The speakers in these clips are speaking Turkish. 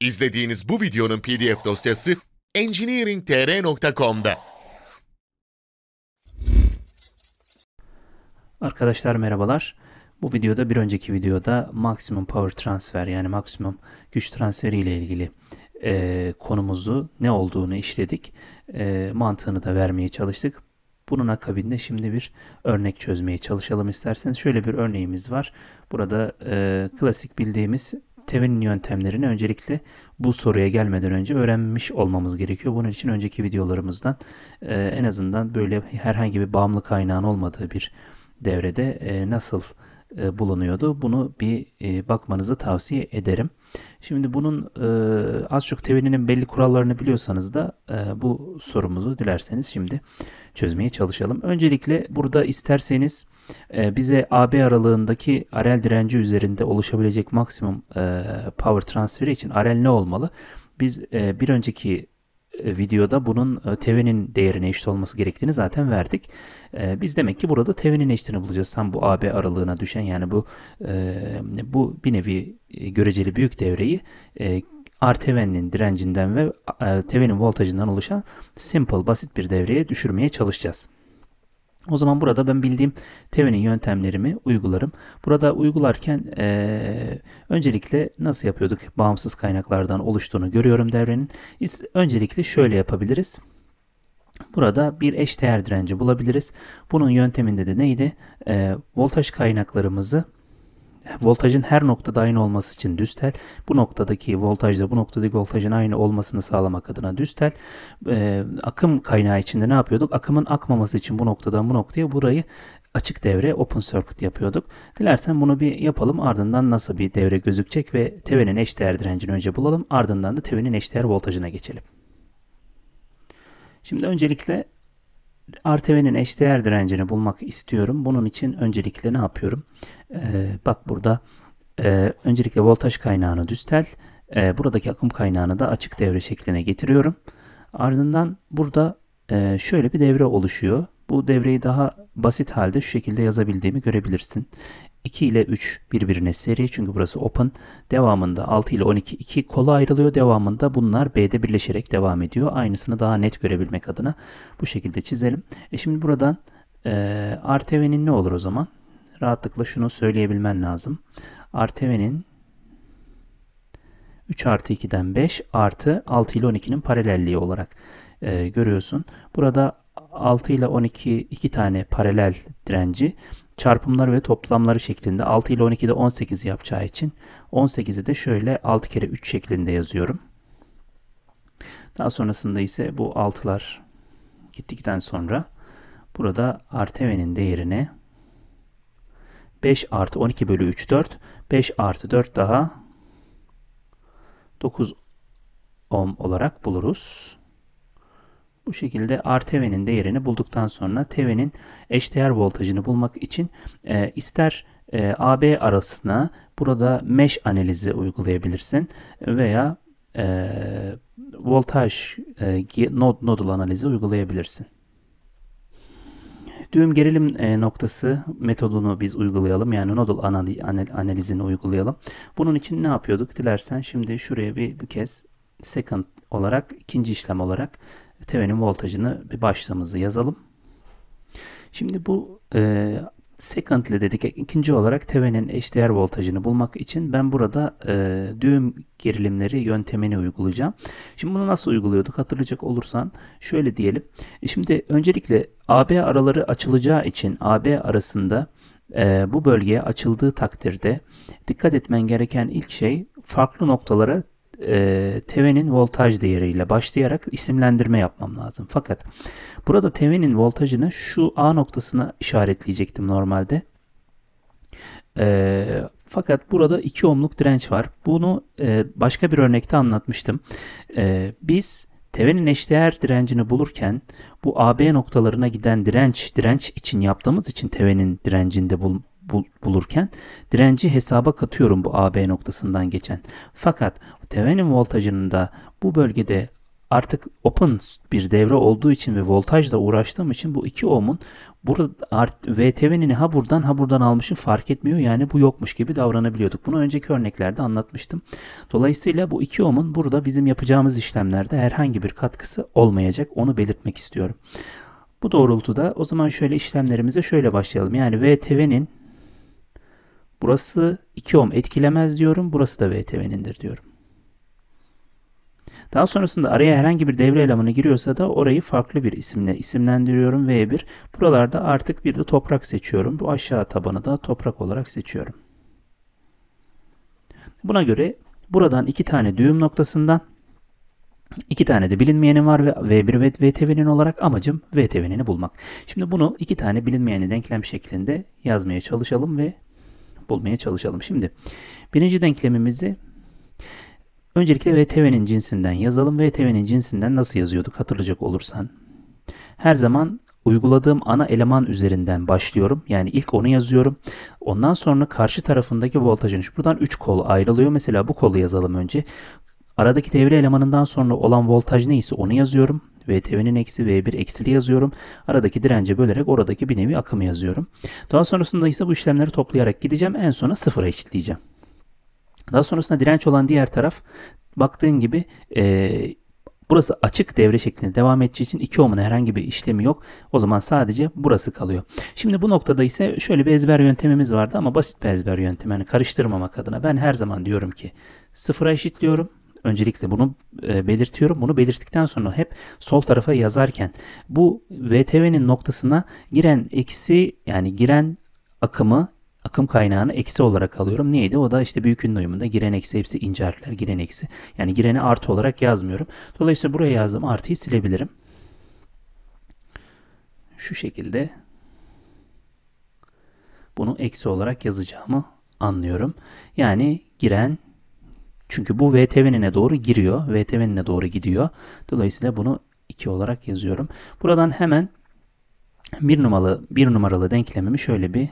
İzlediğiniz bu videonun pdf dosyası engineeringtr.com'da. Arkadaşlar merhabalar. Bu videoda bir önceki videoda maksimum power transfer yani maksimum güç transferi ile ilgili e, konumuzu ne olduğunu işledik. E, mantığını da vermeye çalıştık. Bunun akabinde şimdi bir örnek çözmeye çalışalım isterseniz. Şöyle bir örneğimiz var. Burada e, klasik bildiğimiz tevenin yöntemlerini öncelikle bu soruya gelmeden önce öğrenmiş olmamız gerekiyor. Bunun için önceki videolarımızdan e, en azından böyle herhangi bir bağımlı kaynağın olmadığı bir devrede e, nasıl e, bulunuyordu bunu bir e, bakmanızı tavsiye ederim. Şimdi bunun e, az çok tevelinin belli kurallarını biliyorsanız da e, bu sorumuzu dilerseniz şimdi çözmeye çalışalım. Öncelikle burada isterseniz ee, bize AB aralığındaki RL direnci üzerinde oluşabilecek maksimum e, power transferi için RL ne olmalı? Biz e, bir önceki e, videoda bunun Teve'nin değerine eşit olması gerektiğini zaten verdik. Biz demek ki burada Teve'nin eşitini bulacağız. Tam bu AB aralığına düşen yani bu bu bir nevi göreceli büyük devreyi RTV'nin direncinden ve TV'nin voltajından oluşan simple basit bir devreye düşürmeye çalışacağız. O zaman burada ben bildiğim Teve'nin yöntemlerimi uygularım. Burada uygularken e, öncelikle nasıl yapıyorduk? Bağımsız kaynaklardan oluştuğunu görüyorum devrenin. Öncelikle şöyle yapabiliriz. Burada bir eş değer direnci bulabiliriz. Bunun yönteminde de neydi? E, voltaj kaynaklarımızı voltajın her noktada aynı olması için düz tel, bu noktadaki voltajla bu noktadaki voltajın aynı olmasını sağlamak adına düz tel, e, akım kaynağı içinde ne yapıyorduk? Akımın akmaması için bu noktadan bu noktaya burayı açık devre open circuit yapıyorduk. Dilersen bunu bir yapalım ardından nasıl bir devre gözükecek ve tevenin eşdeğer direncini önce bulalım ardından da tevenin eşdeğer voltajına geçelim. Şimdi öncelikle RTV'nin eşdeğer direncini bulmak istiyorum. Bunun için öncelikle ne yapıyorum? Ee, bak burada e, öncelikle voltaj kaynağını düstel, e, buradaki akım kaynağını da açık devre şekline getiriyorum. Ardından burada e, şöyle bir devre oluşuyor. Bu devreyi daha basit halde şu şekilde yazabildiğimi görebilirsin. 2 ile 3 birbirine seri çünkü burası open. Devamında 6 ile 12 2 kola ayrılıyor. Devamında bunlar B'de birleşerek devam ediyor. Aynısını daha net görebilmek adına bu şekilde çizelim. E şimdi buradan e, RTV'nin ne olur o zaman? Rahatlıkla şunu söyleyebilmen lazım. RTV'nin 3 artı 2'den 5 artı 6 ile 12'nin paralelliği olarak e, görüyorsun. Burada 6 ile 12 iki tane paralel direnci çarpımları ve toplamları şeklinde 6 ile 12'de 18 yapacağı için 18'i de şöyle 6 kere 3 şeklinde yazıyorum. Daha sonrasında ise bu 6'lar gittikten sonra burada artemenin değerine 5 artı 12 bölü 3 4 5 artı 4 daha 9 ohm olarak buluruz. Bu şekilde RTV'nin değerini bulduktan sonra TV'nin eşdeğer voltajını bulmak için e, ister e, AB arasına burada mesh analizi uygulayabilirsin veya e, voltaj e, nod nodal analizi uygulayabilirsin. Düğüm gerilim e, noktası metodunu biz uygulayalım. Yani nodal analizini uygulayalım. Bunun için ne yapıyorduk? Dilersen şimdi şuraya bir, bir kez second olarak ikinci işlem olarak tevenin voltajını bir başlığımızda yazalım. Şimdi bu e, secondly dedik. ikinci olarak tevenin eşdeğer voltajını bulmak için ben burada e, düğüm gerilimleri yöntemini uygulayacağım. Şimdi bunu nasıl uyguluyorduk hatırlayacak olursan şöyle diyelim. Şimdi öncelikle AB araları açılacağı için AB arasında e, bu bölgeye açıldığı takdirde dikkat etmen gereken ilk şey farklı noktalara e, tevenin voltaj değeriyle başlayarak isimlendirme yapmam lazım. Fakat burada tevenin voltajını şu A noktasına işaretleyecektim normalde. E, fakat burada 2 ohmluk direnç var. Bunu e, başka bir örnekte anlatmıştım. E, biz tevenin eşdeğer direncini bulurken bu AB noktalarına giden direnç, direnç için yaptığımız için tevenin direncinde bul, bulurken direnci hesaba katıyorum bu AB noktasından geçen. Fakat Thevenin voltajının da bu bölgede artık open bir devre olduğu için ve voltajla uğraştığım için bu 2 ohm'un burada art, VTV'nin ha buradan ha buradan almışım fark etmiyor. Yani bu yokmuş gibi davranabiliyorduk. Bunu önceki örneklerde anlatmıştım. Dolayısıyla bu 2 ohm'un burada bizim yapacağımız işlemlerde herhangi bir katkısı olmayacak. Onu belirtmek istiyorum. Bu doğrultuda o zaman şöyle işlemlerimize şöyle başlayalım. Yani VTV'nin Burası 2 ohm etkilemez diyorum. Burası da VTV'nindir diyorum. Daha sonrasında araya herhangi bir devre elemanı giriyorsa da orayı farklı bir isimle isimlendiriyorum V1. Buralarda artık bir de toprak seçiyorum. Bu aşağı tabanı da toprak olarak seçiyorum. Buna göre buradan iki tane düğüm noktasından iki tane de bilinmeyenim var ve V1 ve VTV'nin olarak amacım VTV'nini bulmak. Şimdi bunu iki tane bilinmeyeni denklem şeklinde yazmaya çalışalım ve bulmaya çalışalım. Şimdi birinci denklemimizi öncelikle VTV'nin cinsinden yazalım. VTV'nin cinsinden nasıl yazıyorduk hatırlayacak olursan. Her zaman uyguladığım ana eleman üzerinden başlıyorum. Yani ilk onu yazıyorum. Ondan sonra karşı tarafındaki voltajın buradan 3 kol ayrılıyor. Mesela bu kolu yazalım önce. Aradaki devre elemanından sonra olan voltaj neyse onu yazıyorum. VTV'nin eksi V1 eksili yazıyorum. Aradaki dirence bölerek oradaki bir nevi akımı yazıyorum. Daha sonrasında ise bu işlemleri toplayarak gideceğim. En sona sıfıra eşitleyeceğim. Daha sonrasında direnç olan diğer taraf baktığın gibi e, burası açık devre şeklinde devam edeceği için 2 ohm'un herhangi bir işlemi yok. O zaman sadece burası kalıyor. Şimdi bu noktada ise şöyle bir ezber yöntemimiz vardı ama basit bir ezber yöntemi. Yani karıştırmamak adına ben her zaman diyorum ki sıfıra eşitliyorum. Öncelikle bunu e, belirtiyorum. Bunu belirttikten sonra hep sol tarafa yazarken bu VTV'nin noktasına giren eksi yani giren akımı akım kaynağını eksi olarak alıyorum. Neydi? O da işte büyük ünlü uyumunda giren eksi hepsi ince harfler giren eksi. Yani gireni artı olarak yazmıyorum. Dolayısıyla buraya yazdığım artıyı silebilirim. Şu şekilde bunu eksi olarak yazacağımı anlıyorum. Yani giren çünkü bu VTV'nine doğru giriyor. VTV'nine doğru gidiyor. Dolayısıyla bunu 2 olarak yazıyorum. Buradan hemen bir numaralı, bir numaralı denklemimi şöyle bir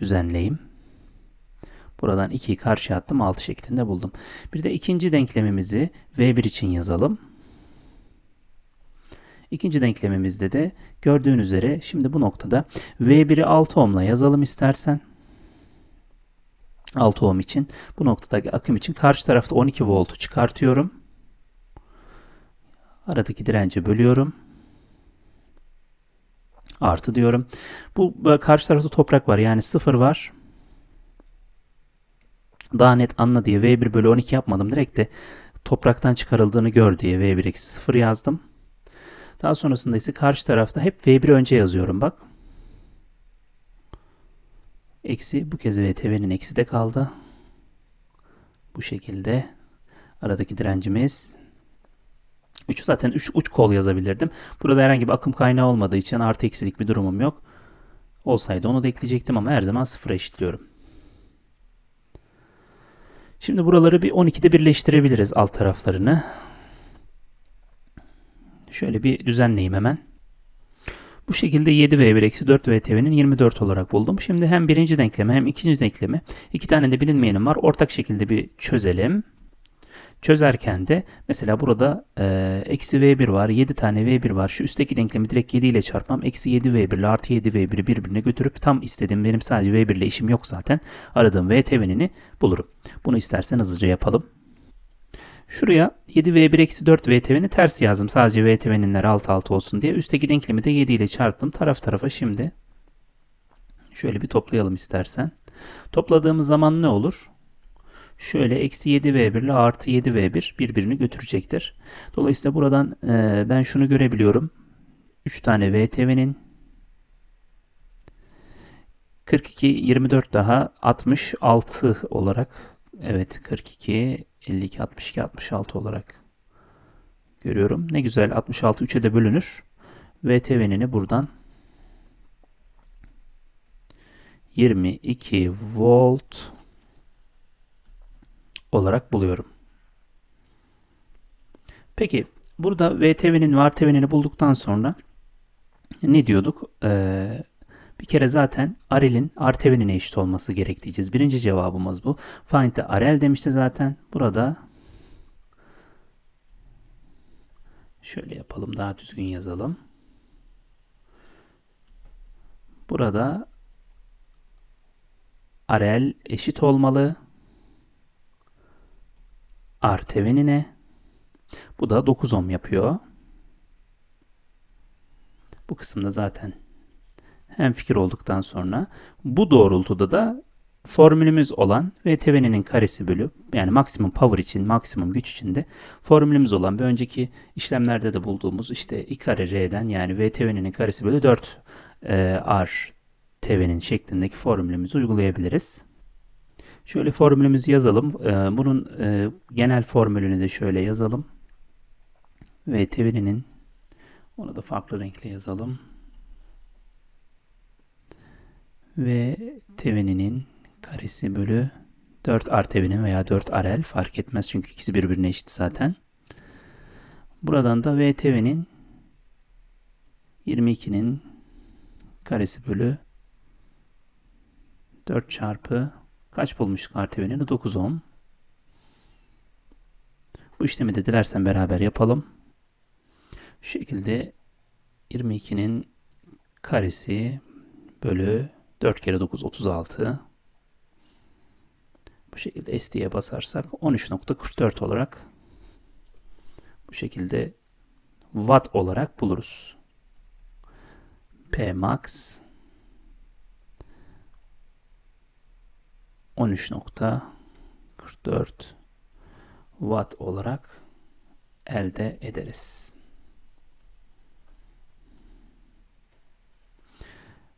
düzenleyeyim. Buradan 2'yi karşıya attım 6 şeklinde buldum. Bir de ikinci denklemimizi V1 için yazalım. İkinci denklemimizde de gördüğün üzere şimdi bu noktada V1'i 6 ohmla yazalım istersen. 6 ohm için. Bu noktadaki akım için karşı tarafta 12 voltu çıkartıyorum. Aradaki direnci bölüyorum. Artı diyorum. Bu e, karşı tarafta toprak var. Yani 0 var. Daha net anla diye V1 bölü 12 yapmadım. Direkt de topraktan çıkarıldığını gör diye V1 eksi 0 yazdım. Daha sonrasında ise karşı tarafta hep V1 önce yazıyorum bak. Eksi bu kez VTV'nin eksi de kaldı. Bu şekilde aradaki direncimiz 3 zaten 3 uç kol yazabilirdim. Burada herhangi bir akım kaynağı olmadığı için artı eksilik bir durumum yok. Olsaydı onu da ekleyecektim ama her zaman sıfıra eşitliyorum. Şimdi buraları bir 12'de birleştirebiliriz alt taraflarını. Şöyle bir düzenleyeyim hemen. Bu şekilde 7 ve 1 eksi 4 VTV'nin 24 olarak buldum. Şimdi hem birinci denklemi hem ikinci denklemi iki tane de bilinmeyenim var. Ortak şekilde bir çözelim. Çözerken de mesela burada e, eksi V1 var, 7 tane V1 var. Şu üstteki denklemi direkt 7 ile çarpmam. Eksi 7 V1 ile artı 7 V1'i birbirine götürüp tam istediğim benim sadece V1 ile işim yok zaten. Aradığım VTV'nini bulurum. Bunu istersen hızlıca yapalım. Şuraya 7V1 eksi 4 VTV'ni ters yazdım. Sadece VTV'ninler alt alta olsun diye. Üstteki denklemi de 7 ile çarptım. Taraf tarafa şimdi. Şöyle bir toplayalım istersen. Topladığımız zaman ne olur? Şöyle eksi 7V1 ile artı 7V1 birbirini götürecektir. Dolayısıyla buradan e, ben şunu görebiliyorum. 3 tane VTV'nin 42, 24 daha 66 olarak evet 42, 52, 62, 66 olarak görüyorum. Ne güzel 66 3'e de bölünür. VTV'nini buradan 22 volt olarak buluyorum. Peki burada VTV'nin var tevenini bulduktan sonra ne diyorduk? Ee, bir kere zaten arelin artevenine eşit olması gerek diyeceğiz. Birinci cevabımız bu. Find the arel demişti zaten. Burada şöyle yapalım daha düzgün yazalım. Burada arel eşit olmalı artevenine. Bu da 9 ohm yapıyor. Bu kısımda zaten hemfikir olduktan sonra bu doğrultuda da formülümüz olan VTV'nin karesi bölü yani maksimum power için maksimum güç için de formülümüz olan bir önceki işlemlerde de bulduğumuz işte i kare r'den yani VTV'nin karesi bölü 4 e, r tv'nin şeklindeki formülümüzü uygulayabiliriz. Şöyle formülümüzü yazalım. E, bunun e, genel formülünü de şöyle yazalım. VTV'nin onu da farklı renkle yazalım ve teveninin karesi bölü 4 r tevenin veya 4 rl fark etmez çünkü ikisi birbirine eşit zaten. Buradan da v tevenin 22'nin karesi bölü 4 çarpı kaç bulmuştuk r tevenin? 9 ohm. Bu işlemi de dilersen beraber yapalım. Şu şekilde 22'nin karesi bölü 4 kere 9 36. Bu şekilde S diye basarsak 13.44 olarak bu şekilde watt olarak buluruz. P max 13.44 watt olarak elde ederiz.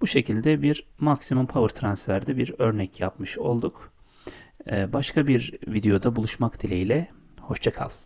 Bu şekilde bir maksimum power transferde bir örnek yapmış olduk. Ee, başka bir videoda buluşmak dileğiyle. Hoşçakal.